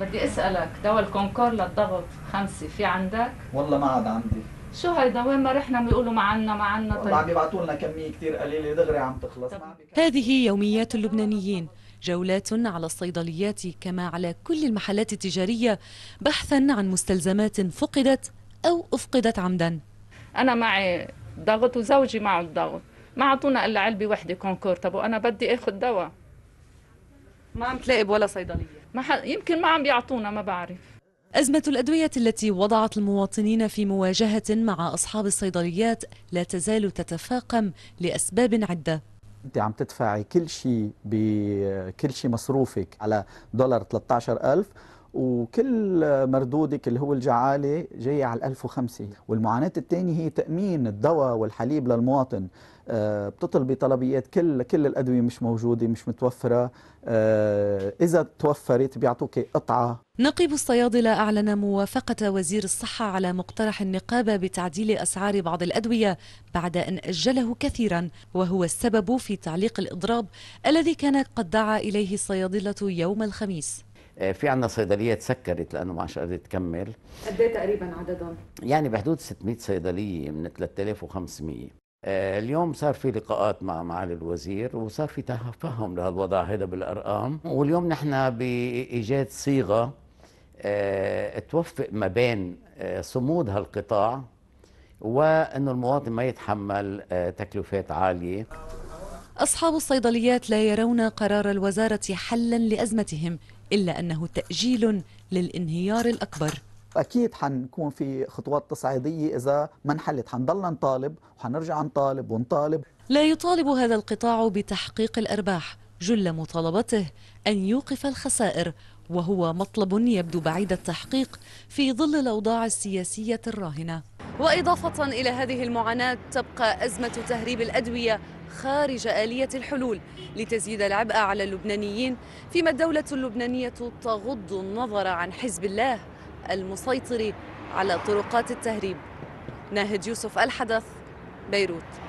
بدي اسالك دواء الكونكور للضغط خمسه في عندك؟ والله ما عاد عندي شو هيدا وين ما رحنا بيقولوا ما عنا ما عنا طيب عم يبعثوا لنا كميه كثير قليله دغري عم تخلص هذه يوميات اللبنانيين جولات على الصيدليات كما على كل المحلات التجاريه بحثا عن مستلزمات فقدت او افقدت عمدا انا معي ضغط وزوجي معه الضغط ما اعطونا الا علبه وحده كونكور طب وانا بدي اخذ دواء ما عم تلاقي ولا صيدليه ما حد يمكن ما عم بيعطونا ما بعرف أزمة الأدوية التي وضعت المواطنين في مواجهة مع أصحاب الصيدليات لا تزال تتفاقم لأسباب عدة انت عم تدفعي كل شيء بكل شيء مصروفك على دولار 13 ألف وكل مردودك اللي هو الجعالة جاي على 1005 والمعاناة الثانية هي تأمين الدواء والحليب للمواطن آه، بتطلبي طلبيات كل كل الأدوية مش موجودة مش متوفرة آه، إذا توفرت بيعطوك قطعة نقيب الصيادلة أعلن موافقة وزير الصحة على مقترح النقابة بتعديل أسعار بعض الأدوية بعد أن أجله كثيرا وهو السبب في تعليق الإضراب الذي كان قد دعا إليه الصيادلة يوم الخميس آه، في عندنا صيدليه تسكرت لانه ما عادش قدرت تكمل قد ايه تقريبا عددهم؟ يعني بحدود 600 صيدليه من 3500 آه، اليوم صار في لقاءات مع معالي الوزير وصار في تفهم لهالوضع هذا بالارقام واليوم نحن بايجاد صيغه آه، توفق ما بين صمود هالقطاع وانه المواطن ما يتحمل تكلفات عاليه أصحاب الصيدليات لا يرون قرار الوزارة حلا لأزمتهم إلا أنه تأجيل للانهيار الأكبر اكيد حنكون في خطوات تصعيديه اذا ما انحلت حنضلنا نطالب وحنرجع نطالب ونطالب لا يطالب هذا القطاع بتحقيق الارباح جل مطالبته ان يوقف الخسائر وهو مطلب يبدو بعيد التحقيق في ظل الاوضاع السياسيه الراهنه واضافه الى هذه المعاناه تبقى ازمه تهريب الادويه خارج آلية الحلول لتزيد العبء على اللبنانيين فيما الدولة اللبنانية تغض النظر عن حزب الله المسيطر على طرقات التهريب ناهد يوسف الحدث بيروت